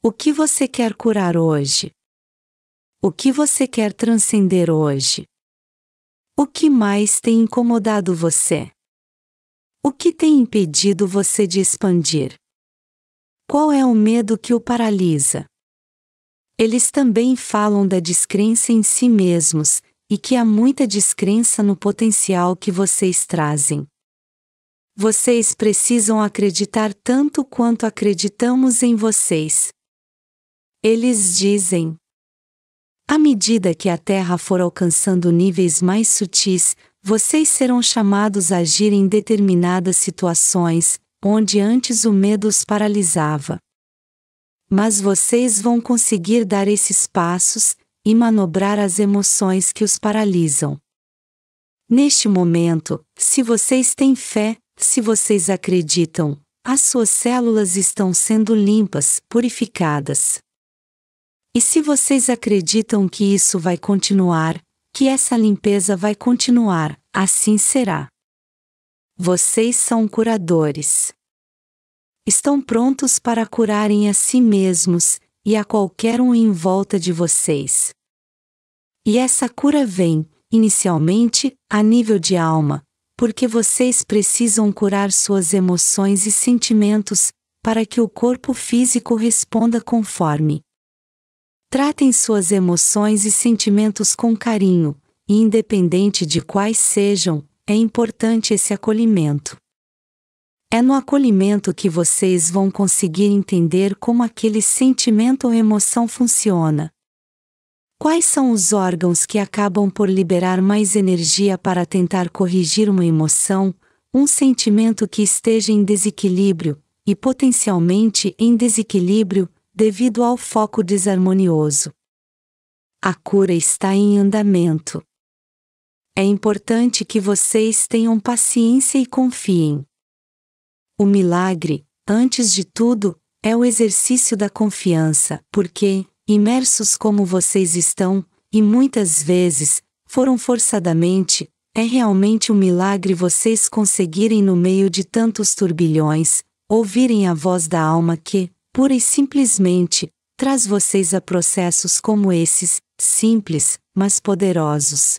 O que você quer curar hoje? O que você quer transcender hoje? O que mais tem incomodado você? O que tem impedido você de expandir? Qual é o medo que o paralisa? Eles também falam da descrença em si mesmos e que há muita descrença no potencial que vocês trazem. Vocês precisam acreditar tanto quanto acreditamos em vocês, eles dizem: à medida que a Terra for alcançando níveis mais sutis, vocês serão chamados a agir em determinadas situações, onde antes o medo os paralisava. Mas vocês vão conseguir dar esses passos e manobrar as emoções que os paralisam. Neste momento, se vocês têm fé, se vocês acreditam, as suas células estão sendo limpas, purificadas. E se vocês acreditam que isso vai continuar, que essa limpeza vai continuar, assim será. Vocês são curadores. Estão prontos para curarem a si mesmos e a qualquer um em volta de vocês. E essa cura vem, inicialmente, a nível de alma, porque vocês precisam curar suas emoções e sentimentos, para que o corpo físico responda conforme Tratem suas emoções e sentimentos com carinho, e independente de quais sejam, é importante esse acolhimento. É no acolhimento que vocês vão conseguir entender como aquele sentimento ou emoção funciona. Quais são os órgãos que acabam por liberar mais energia para tentar corrigir uma emoção, um sentimento que esteja em desequilíbrio, e potencialmente em desequilíbrio, devido ao foco desarmonioso. A cura está em andamento. É importante que vocês tenham paciência e confiem. O milagre, antes de tudo, é o exercício da confiança, porque, imersos como vocês estão, e muitas vezes, foram forçadamente, é realmente um milagre vocês conseguirem, no meio de tantos turbilhões, ouvirem a voz da alma que, pura e simplesmente, traz vocês a processos como esses, simples, mas poderosos.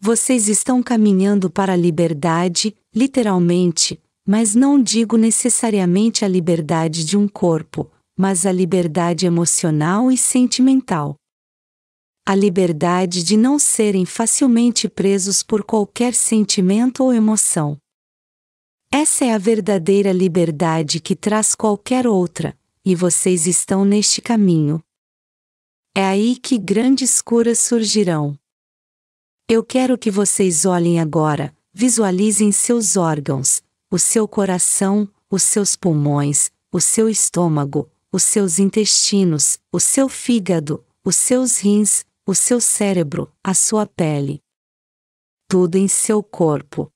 Vocês estão caminhando para a liberdade, literalmente, mas não digo necessariamente a liberdade de um corpo, mas a liberdade emocional e sentimental. A liberdade de não serem facilmente presos por qualquer sentimento ou emoção. Essa é a verdadeira liberdade que traz qualquer outra, e vocês estão neste caminho. É aí que grandes curas surgirão. Eu quero que vocês olhem agora, visualizem seus órgãos, o seu coração, os seus pulmões, o seu estômago, os seus intestinos, o seu fígado, os seus rins, o seu cérebro, a sua pele. Tudo em seu corpo.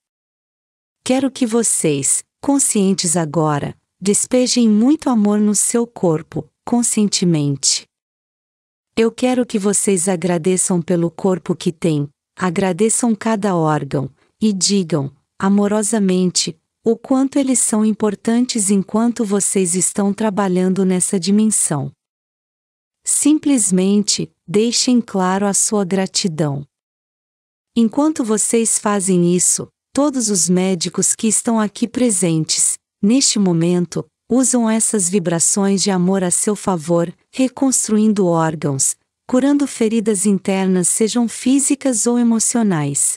Quero que vocês, conscientes agora, despejem muito amor no seu corpo, conscientemente. Eu quero que vocês agradeçam pelo corpo que têm, agradeçam cada órgão, e digam, amorosamente, o quanto eles são importantes enquanto vocês estão trabalhando nessa dimensão. Simplesmente, deixem claro a sua gratidão. Enquanto vocês fazem isso, todos os médicos que estão aqui presentes, neste momento, usam essas vibrações de amor a seu favor, reconstruindo órgãos, curando feridas internas, sejam físicas ou emocionais.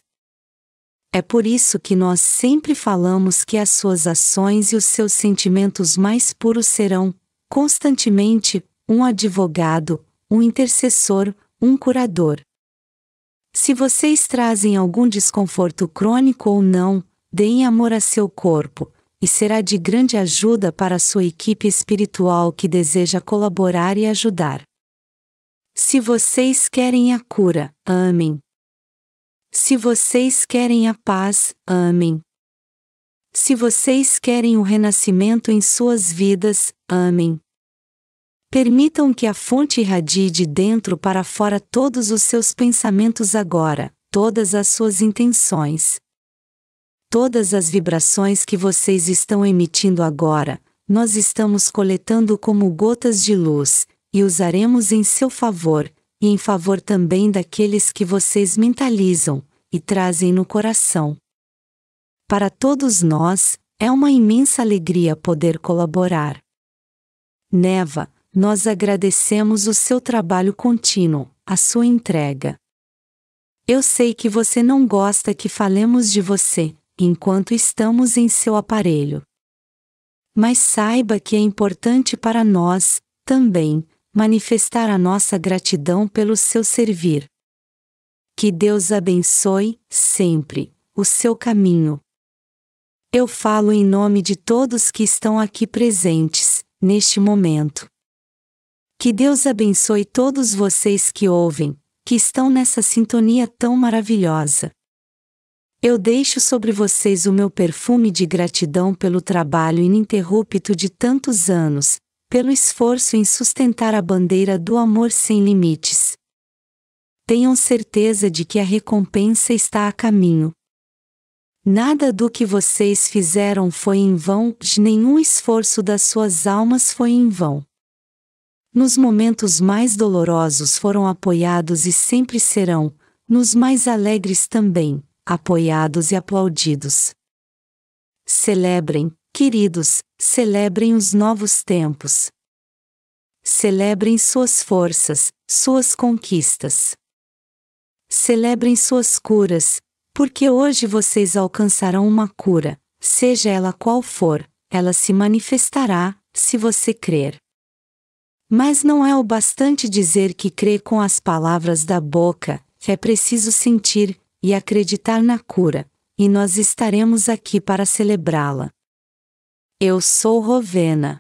É por isso que nós sempre falamos que as suas ações e os seus sentimentos mais puros serão, constantemente, um advogado, um intercessor, um curador. Se vocês trazem algum desconforto crônico ou não, deem amor a seu corpo, e será de grande ajuda para a sua equipe espiritual que deseja colaborar e ajudar. Se vocês querem a cura, amem. Se vocês querem a paz, amem. Se vocês querem o renascimento em suas vidas, amem. Permitam que a fonte irradie de dentro para fora todos os seus pensamentos agora, todas as suas intenções. Todas as vibrações que vocês estão emitindo agora, nós estamos coletando como gotas de luz, e usaremos em seu favor, e em favor também daqueles que vocês mentalizam e trazem no coração. Para todos nós, é uma imensa alegria poder colaborar. Neva, nós agradecemos o seu trabalho contínuo, a sua entrega. Eu sei que você não gosta que falemos de você, enquanto estamos em seu aparelho. Mas saiba que é importante para nós, também, manifestar a nossa gratidão pelo seu servir. Que Deus abençoe, sempre, o seu caminho. Eu falo em nome de todos que estão aqui presentes, neste momento. Que Deus abençoe todos vocês que ouvem, que estão nessa sintonia tão maravilhosa. Eu deixo sobre vocês o meu perfume de gratidão pelo trabalho ininterrupto de tantos anos, pelo esforço em sustentar a bandeira do amor sem limites. Tenham certeza de que a recompensa está a caminho. Nada do que vocês fizeram foi em vão, nenhum esforço das suas almas foi em vão nos momentos mais dolorosos foram apoiados e sempre serão, nos mais alegres também, apoiados e aplaudidos. Celebrem, queridos, celebrem os novos tempos. Celebrem suas forças, suas conquistas. Celebrem suas curas, porque hoje vocês alcançarão uma cura, seja ela qual for, ela se manifestará, se você crer. Mas não é o bastante dizer que crê com as palavras da boca, é preciso sentir e acreditar na cura, e nós estaremos aqui para celebrá-la. Eu sou Rovena.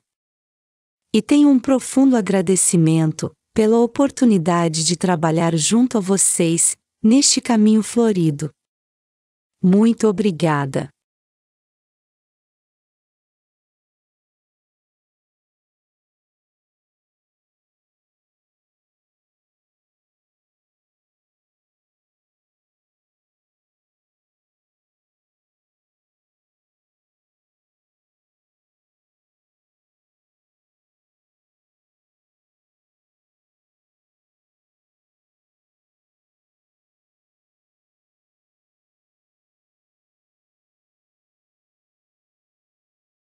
E tenho um profundo agradecimento pela oportunidade de trabalhar junto a vocês neste caminho florido. Muito obrigada.